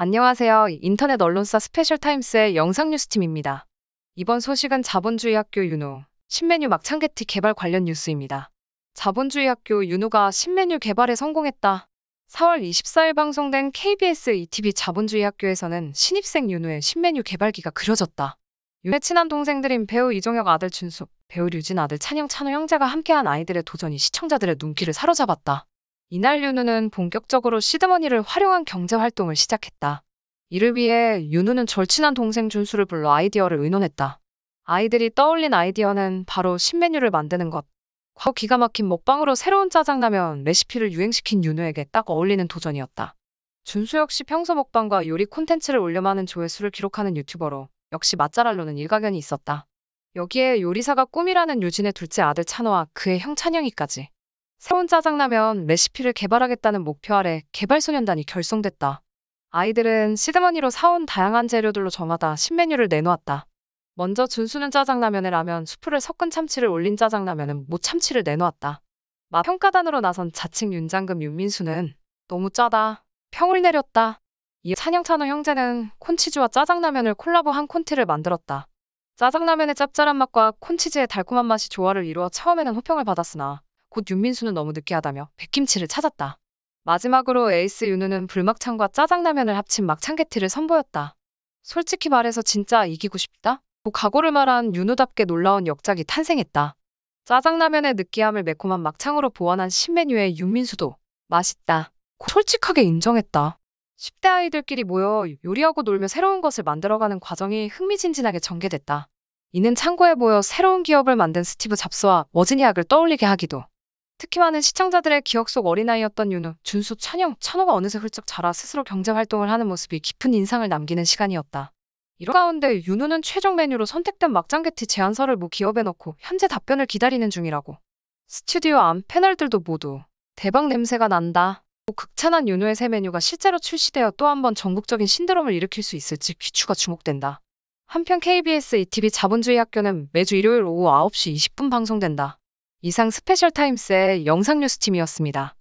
안녕하세요. 인터넷 언론사 스페셜 타임스의 영상 뉴스팀입니다. 이번 소식은 자본주의 학교 윤호, 신메뉴 막창게티 개발 관련 뉴스입니다. 자본주의 학교 윤호가 신메뉴 개발에 성공했다. 4월 24일 방송된 KBS ETV 자본주의 학교에서는 신입생 윤호의 신메뉴 개발기가 그려졌다. 윤호의 친한 동생들인 배우 이종혁 아들 준숙, 배우 류진 아들 찬영 찬호 형제가 함께한 아이들의 도전이 시청자들의 눈길을 사로잡았다. 이날 윤우는 본격적으로 시드머니를 활용한 경제 활동을 시작했다. 이를 위해 윤우는 절친한 동생 준수를 불러 아이디어를 의논했다. 아이들이 떠올린 아이디어는 바로 신메뉴를 만드는 것. 과거 기가 막힌 먹방으로 새로운 짜장라면 레시피를 유행시킨 윤우에게 딱 어울리는 도전이었다. 준수 역시 평소 먹방과 요리 콘텐츠를 올려 많은 조회수를 기록하는 유튜버로 역시 맛잘알로는 일가견이 있었다. 여기에 요리사가 꿈이라는 유진의 둘째 아들 찬호와 그의 형 찬영이까지. 새운 짜장라면 레시피를 개발하겠다는 목표 아래 개발소년단이 결성됐다. 아이들은 시드머니로 사온 다양한 재료들로 정하다 신메뉴를 내놓았다. 먼저 준수는 짜장라면에 라면 수프를 섞은 참치를 올린 짜장라면은 무참치를 내놓았다. 마 평가단으로 나선 자칭 윤장금 윤민수는 너무 짜다. 평을 내렸다. 이 찬영찬호 형제는 콘치즈와 짜장라면을 콜라보 한 콘티를 만들었다. 짜장라면의 짭짤한 맛과 콘치즈의 달콤한 맛이 조화를 이루어 처음에는 호평을 받았으나 곧 윤민수는 너무 느끼하다며 백김치를 찾았다. 마지막으로 에이스 윤우는 불막창과 짜장라면을 합친 막창게티를 선보였다. 솔직히 말해서 진짜 이기고 싶다? 고 각오를 말한 윤우답게 놀라운 역작이 탄생했다. 짜장라면의 느끼함을 매콤한 막창으로 보완한 신메뉴의 윤민수도 맛있다. 솔직하게 인정했다. 10대 아이들끼리 모여 요리하고 놀며 새로운 것을 만들어가는 과정이 흥미진진하게 전개됐다. 이는 창고에 모여 새로운 기업을 만든 스티브 잡스와 워지니악을 떠올리게 하기도 특히 많은 시청자들의 기억 속 어린아이였던 윤우, 준수, 찬영, 찬호가 어느새 훌쩍 자라 스스로 경제활동을 하는 모습이 깊은 인상을 남기는 시간이었다. 이런 가운데 윤우는 최종 메뉴로 선택된 막장게티 제안서를 모 기업에 넣고 현재 답변을 기다리는 중이라고. 스튜디오 안 패널들도 모두 대박 냄새가 난다. 극찬한 윤우의 새 메뉴가 실제로 출시되어 또 한 번 전국적인 신드롬을 일으킬 수 있을지 귀추가 주목된다. 한편 KBS ETV 자본주의 학교는 매주 일요일 오후 9시 20분 방송된다. 이상 스페셜 타임스의 영상 뉴스팀이었습니다.